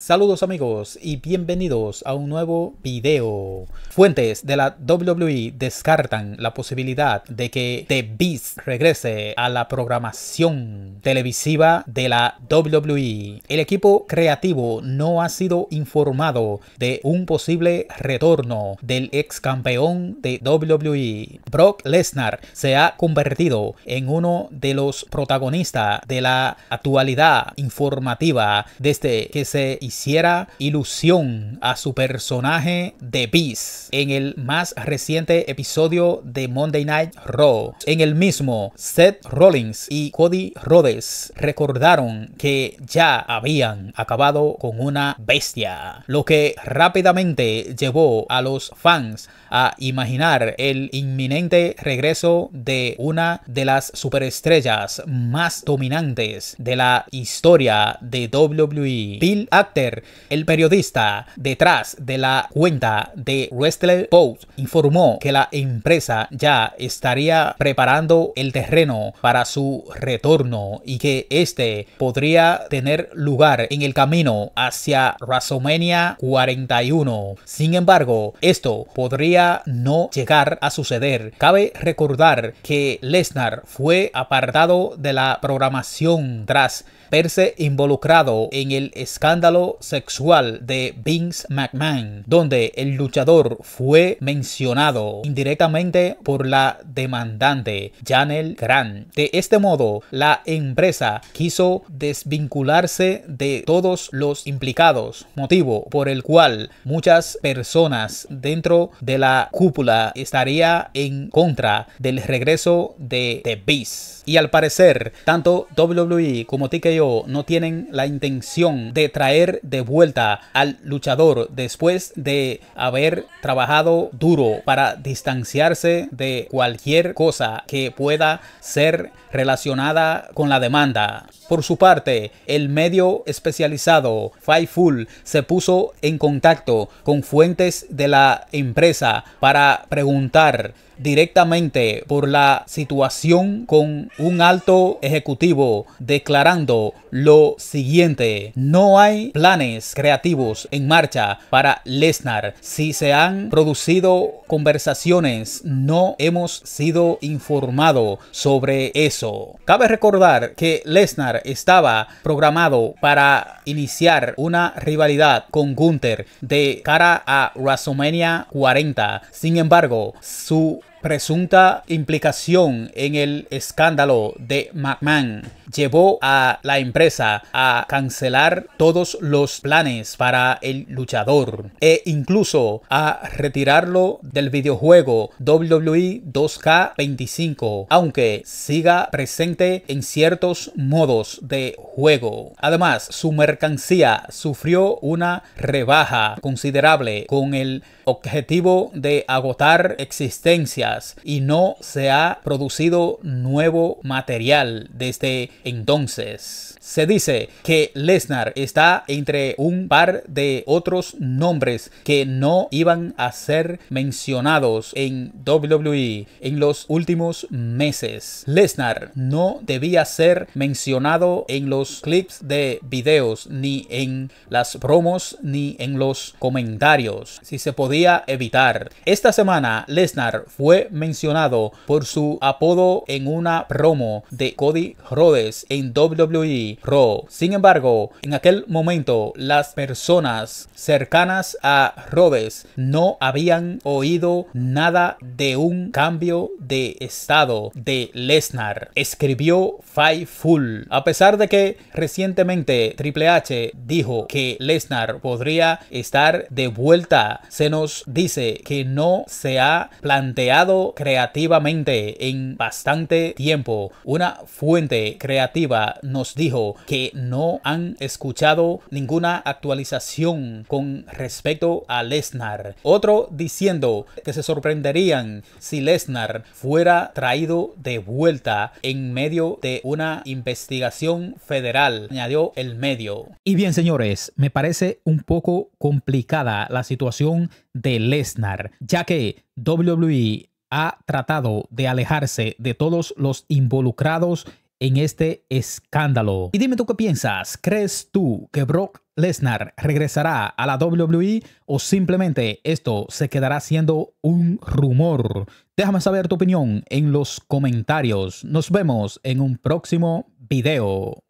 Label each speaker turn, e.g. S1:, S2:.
S1: Saludos amigos y bienvenidos a un nuevo video. Fuentes de la WWE descartan la posibilidad de que The Beast regrese a la programación televisiva de la WWE. El equipo creativo no ha sido informado de un posible retorno del ex campeón de WWE. Brock Lesnar se ha convertido en uno de los protagonistas de la actualidad informativa desde que se hiciera ilusión a su personaje de Beast en el más reciente episodio de Monday Night Raw. En el mismo, Seth Rollins y Cody Rhodes recordaron que ya habían acabado con una bestia, lo que rápidamente llevó a los fans a imaginar el inminente regreso de una de las superestrellas más dominantes de la historia de WWE. Bill el periodista detrás de la cuenta de Wrestler Post, informó que la empresa ya estaría preparando el terreno para su retorno y que este podría tener lugar en el camino hacia WrestleMania 41. Sin embargo, esto podría no llegar a suceder. Cabe recordar que Lesnar fue apartado de la programación tras verse involucrado en el escándalo sexual de Vince McMahon, donde el luchador fue mencionado indirectamente por la demandante Janel Grant. De este modo, la empresa quiso desvincularse de todos los implicados, motivo por el cual muchas personas dentro de la cúpula estarían en contra del regreso de The Beast. Y al parecer, tanto WWE como TKO no tienen la intención de traer de vuelta al luchador después de haber trabajado duro para distanciarse de cualquier cosa que pueda ser relacionada con la demanda. Por su parte, el medio especializado Fightful se puso en contacto con fuentes de la empresa para preguntar directamente por la situación con un alto ejecutivo declarando lo siguiente. No hay planes creativos en marcha para Lesnar. Si se han producido conversaciones, no hemos sido informado sobre eso. Cabe recordar que Lesnar estaba programado para iniciar una rivalidad con Gunther de cara a WrestleMania 40. Sin embargo, su presunta implicación en el escándalo de McMahon llevó a la empresa a cancelar todos los planes para el luchador e incluso a retirarlo del videojuego WWE 2K25, aunque siga presente en ciertos modos de juego. Además, su mercancía sufrió una rebaja considerable con el objetivo de agotar existencia y no se ha producido nuevo material desde entonces. Se dice que Lesnar está entre un par de otros nombres que no iban a ser mencionados en WWE en los últimos meses. Lesnar no debía ser mencionado en los clips de videos, ni en las promos, ni en los comentarios, si se podía evitar. Esta semana Lesnar fue mencionado por su apodo en una promo de Cody Rhodes en WWE Raw. Sin embargo, en aquel momento las personas cercanas a Rhodes no habían oído nada de un cambio de estado de Lesnar. Escribió Full. A pesar de que recientemente Triple H dijo que Lesnar podría estar de vuelta, se nos dice que no se ha planteado creativamente en bastante tiempo. Una fuente creativa nos dijo que no han escuchado ninguna actualización con respecto a Lesnar. Otro diciendo que se sorprenderían si Lesnar fuera traído de vuelta en medio de una investigación federal, añadió el medio. Y bien, señores, me parece un poco complicada la situación de Lesnar, ya que WWE ha tratado de alejarse de todos los involucrados en este escándalo. Y dime tú qué piensas, ¿crees tú que Brock Lesnar regresará a la WWE o simplemente esto se quedará siendo un rumor? Déjame saber tu opinión en los comentarios. Nos vemos en un próximo video.